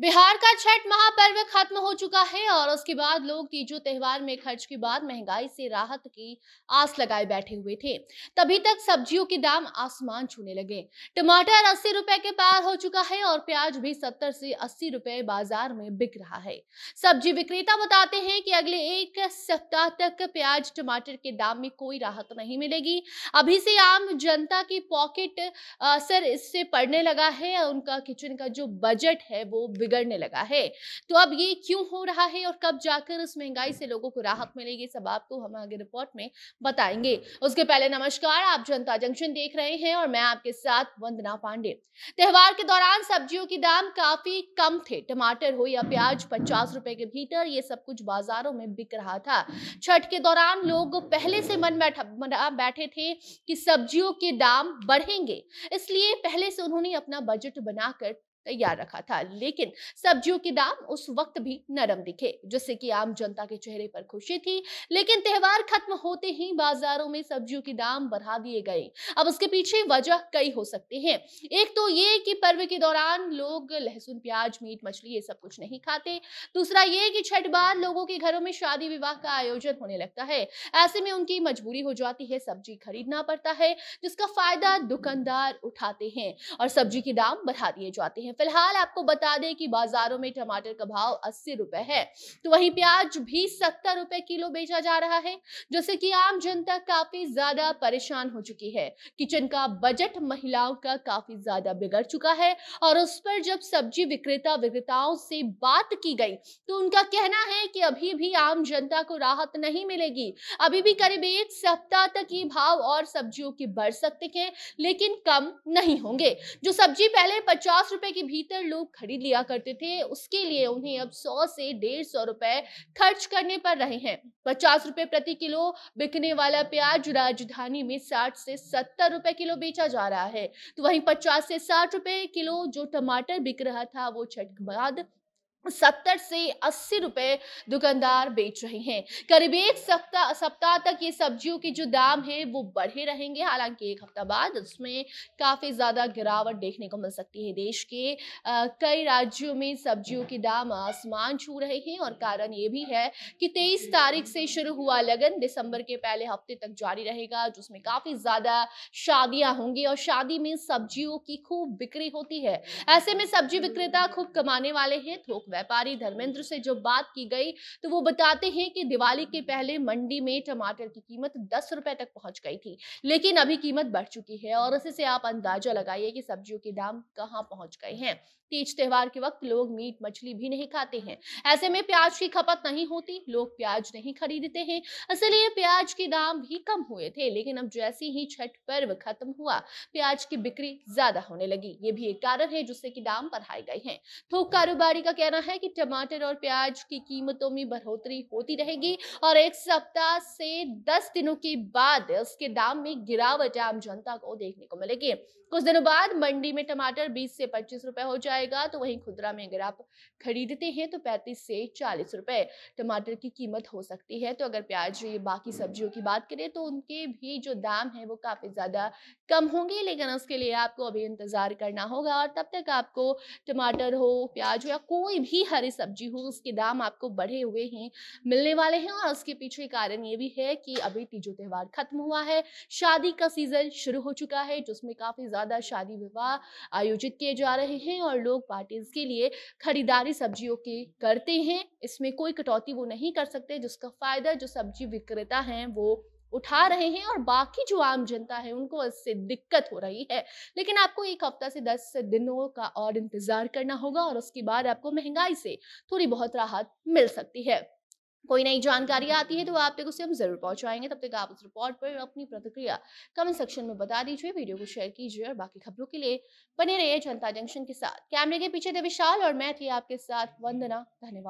बिहार का छठ महापर्व खत्म हो चुका है और उसके बाद लोग तीजो त्यौहार में खर्च के बाद महंगाई से राहत की आस लगाए बैठे हुए थे तभी तक सब्जियों के दाम आसमान छूने लगे टमाटर अस्सी रुपए के पार हो चुका है और प्याज भी सत्तर से अस्सी रुपए बाजार में बिक रहा है सब्जी विक्रेता बताते हैं कि अगले एक सप्ताह तक प्याज टमाटर के दाम में कोई राहत नहीं मिलेगी अभी से आम जनता की पॉकेट असर इससे पड़ने लगा है उनका किचन का जो बजट है वो बिगड़ने लगा है तो अब ये क्यों हो रहा है और कब जाकर इस महंगाई से लोगों को राहत मिलेगी सब आपको तो हम आगे रिपोर्ट में बताएंगे उसके पहले नमस्कार आप जनता जंक्शन देख रहे हैं और मैं आपके साथ वंदना पांडे त्योहार के दौरान सब्जियों के दाम काफी कम थे टमाटर हो या प्याज पचास रुपए के भीतर ये सब कुछ बाजारों में बिक रहा था छठ के दौरान लोग पहले से मन बैठा बैठे थे कि सब्जियों के दाम बढ़ेंगे इसलिए पहले से उन्होंने अपना बजट बनाकर तैयार रखा था लेकिन सब्जियों के दाम उस वक्त भी नरम दिखे जिससे कि आम जनता के चेहरे पर खुशी थी लेकिन त्यौहार खत्म होते ही बाजारों में सब्जियों के दाम बढ़ा दिए गए अब उसके पीछे वजह कई हो सकती है एक तो ये कि पर्व के दौरान लोग लहसुन प्याज मीट मछली ये सब कुछ नहीं खाते दूसरा ये कि छठ बार लोगों के घरों में शादी विवाह का आयोजन होने लगता है ऐसे में उनकी मजबूरी हो जाती है सब्जी खरीदना पड़ता है जिसका फायदा दुकानदार उठाते हैं और सब्जी के दाम बढ़ा दिए जाते हैं हैं फिलहाल आपको बता दें कि बाजारों में टमाटर का भाव अस्सी रुपए है तो वहीं प्याज भी सत्तर रुपए किलो बेचा जा रहा है जिससे कि आम जनता काफी ज्यादा परेशान हो चुकी है किचन का बजट महिलाओं का काफी ज्यादा बिगड़ चुका है और उस पर जब सब्जी विक्रेता विक्रेताओं से बात की गई तो उनका कहना है कि अभी भी आम जनता को राहत नहीं मिलेगी अभी भी करीब एक सप्ताह तक ये भाव और सब्जियों के बढ़ सकते हैं लेकिन कम नहीं होंगे जो सब्जी पहले पचास रुपए के भीतर लोग खरीद लिया करते थे उसके लिए उन्हें अब सौ से डेढ़ सौ रुपए खर्च करने पर रहे हैं पचास रुपए प्रति किलो बिकने वाला प्याज राजधानी में साठ से सत्तर रुपए किलो बेचा जा रहा है तो वहीं पचास से साठ रुपए किलो जो टमाटर बिक रहा था वो छठ बाद सत्तर से अस्सी रुपए दुकानदार बेच रहे हैं करीब एक सप्ताह सप्ताह तक ये सब्जियों के जो दाम है वो बढ़े रहेंगे हालांकि एक हफ्ता बाद उसमें काफ़ी ज़्यादा गिरावट देखने को मिल सकती है देश के आ, कई राज्यों में सब्जियों के दाम आसमान छू रहे हैं और कारण ये भी है कि तेईस तारीख से शुरू हुआ लगन दिसंबर के पहले हफ्ते तक जारी रहेगा जिसमें काफ़ी ज़्यादा शादियाँ होंगी और शादी में सब्जियों की खूब बिक्री होती है ऐसे में सब्जी विक्रेता खूब कमाने वाले हैं थोक व्यापारी धर्मेंद्र से जो बात की गई तो वो बताते हैं कि दिवाली के पहले मंडी में टमाटर की कीमत दस रुपए तक पहुंच गई थी लेकिन अभी कीमत बढ़ चुकी है और इससे आप अंदाजा लगाइए कि सब्जियों के दाम कहाँ पहुंच गए हैं तीज त्योहार के वक्त लोग मीट मछली भी नहीं खाते हैं ऐसे में प्याज की खपत नहीं होती लोग प्याज नहीं खरीदते हैं इसलिए प्याज के दाम भी कम हुए थे लेकिन अब जैसे ही छठ पर्व खत्म हुआ प्याज की बिक्री ज्यादा होने लगी ये भी एक कारण है जिससे की दाम बढ़ाए गए हैं थोक तो कारोबारी का कहना है की टमाटर और प्याज की कीमतों में बढ़ोतरी होती रहेगी और एक सप्ताह से दस दिनों के बाद उसके दाम में गिरावट आम जनता को देखने को मिलेगी कुछ दिनों बाद मंडी में टमाटर बीस से पच्चीस रुपए हो जाए जाएगा तो वहीं खुदरा में अगर आप खरीदते हैं तो पैंतीस से चालीस रुपए टमाटर की कीमत हो सकती है तो अगर प्याज बाकी सब्जियों की बात करें तो उनके भी जो दाम है वो काफी ज्यादा कम होंगे लेकिन उसके लिए आपको अभी इंतजार करना होगा और तब तक आपको टमाटर हो प्याज हो या कोई भी हरी सब्जी हो उसके दाम आपको बढ़े हुए ही मिलने वाले हैं और उसके पीछे कारण ये भी है कि अभी तीजो त्यौहार खत्म हुआ है शादी का सीजन शुरू हो चुका है जिसमें काफी ज्यादा शादी विवाह आयोजित किए जा रहे हैं और लोग लोग पार्टीज के लिए खरीदारी सब्जियों की करते हैं इसमें कोई कटौती वो नहीं कर सकते जिसका फायदा जो सब्जी विक्रेता हैं वो उठा रहे हैं और बाकी जो आम जनता है उनको इससे दिक्कत हो रही है लेकिन आपको एक हफ्ता से दस दिनों का और इंतजार करना होगा और उसके बाद आपको महंगाई से थोड़ी बहुत राहत मिल सकती है कोई नई जानकारी आती है तो आप तक उसे हम जरूर पहुंचाएंगे तब तक आप उस रिपोर्ट पर अपनी प्रतिक्रिया कमेंट सेक्शन में बता दीजिए वीडियो को शेयर कीजिए और बाकी खबरों के लिए बने रहिए जनता जंक्शन के साथ कैमरे के पीछे थे विशाल और मैं थी आपके साथ वंदना धन्यवाद